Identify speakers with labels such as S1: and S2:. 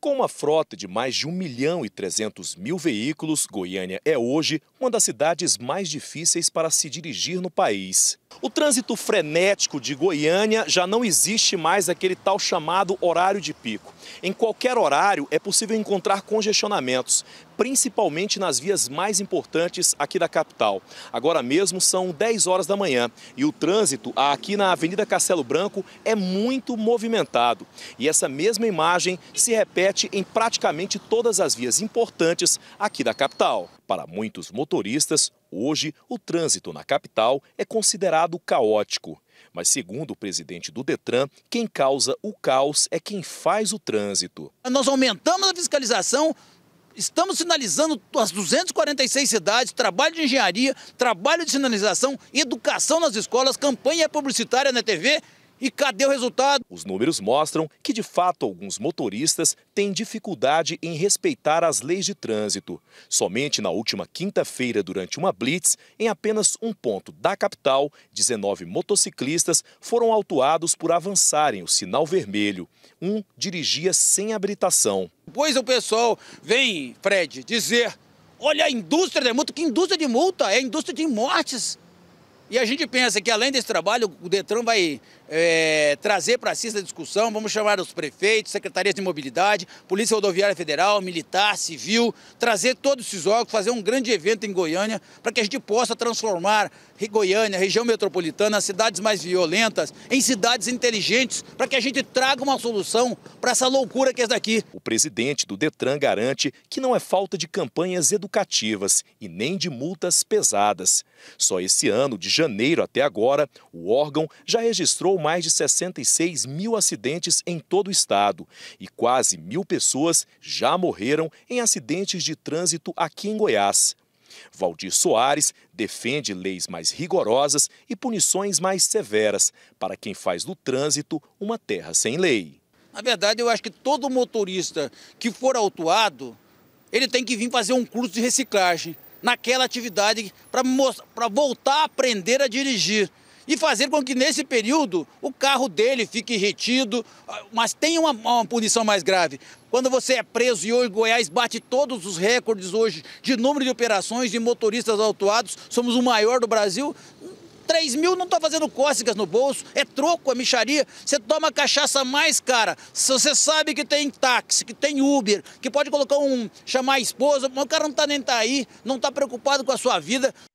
S1: Com uma frota de mais de 1 milhão e 300 mil veículos, Goiânia é hoje uma das cidades mais difíceis para se dirigir no país. O trânsito frenético de Goiânia já não existe mais aquele tal chamado horário de pico. Em qualquer horário é possível encontrar congestionamentos, principalmente nas vias mais importantes aqui da capital. Agora mesmo são 10 horas da manhã e o trânsito aqui na Avenida Castelo Branco é muito movimentado. E essa mesma imagem se repete em praticamente todas as vias importantes aqui da capital. Para muitos motoristas, hoje o trânsito na capital é considerado caótico. Mas, segundo o presidente do Detran, quem causa o caos é quem faz o trânsito.
S2: Nós aumentamos a fiscalização, estamos sinalizando as 246 cidades, trabalho de engenharia, trabalho de sinalização, educação nas escolas, campanha publicitária
S1: na TV e cadê o resultado? Os números mostram que, de fato, alguns motoristas têm dificuldade em respeitar as leis de trânsito. Somente na última quinta-feira, durante uma blitz, em apenas um ponto da capital, 19 motociclistas foram autuados por avançarem o sinal vermelho. Um dirigia sem habilitação.
S2: Pois o pessoal vem, Fred, dizer: olha a indústria de é multa, que indústria de multa? É a indústria de mortes. E a gente pensa que além desse trabalho, o Detran vai é, trazer para si essa discussão, vamos chamar os prefeitos, secretarias de mobilidade, Polícia Rodoviária Federal, militar, civil, trazer todos esses órgãos, fazer um grande evento em Goiânia para que a gente possa transformar Goiânia, região metropolitana, cidades mais
S1: violentas, em cidades inteligentes, para que a gente traga uma solução para essa loucura que é daqui. O presidente do Detran garante que não é falta de campanhas educativas e nem de multas pesadas. Só esse ano, de janeiro até agora, o órgão já registrou mais de 66 mil acidentes em todo o estado e quase mil pessoas já morreram em acidentes de trânsito aqui em Goiás. Valdir Soares defende leis mais rigorosas e punições mais severas para quem faz do trânsito uma terra sem lei. Na verdade, eu acho que todo motorista que for autuado, ele tem que vir fazer um curso de reciclagem
S2: naquela atividade para voltar a aprender a dirigir e fazer com que nesse período o carro dele fique retido, ah, mas tenha uma, uma punição mais grave. Quando você é preso e hoje Goiás bate todos os recordes hoje de número de operações de motoristas autuados, somos o maior do Brasil, 3 mil não está fazendo cócegas no bolso, é troco, é micharia. Você toma cachaça mais cara. Se você sabe que tem táxi, que tem Uber, que pode colocar um. chamar a esposa, mas o cara não está nem tá aí, não está preocupado com a sua vida,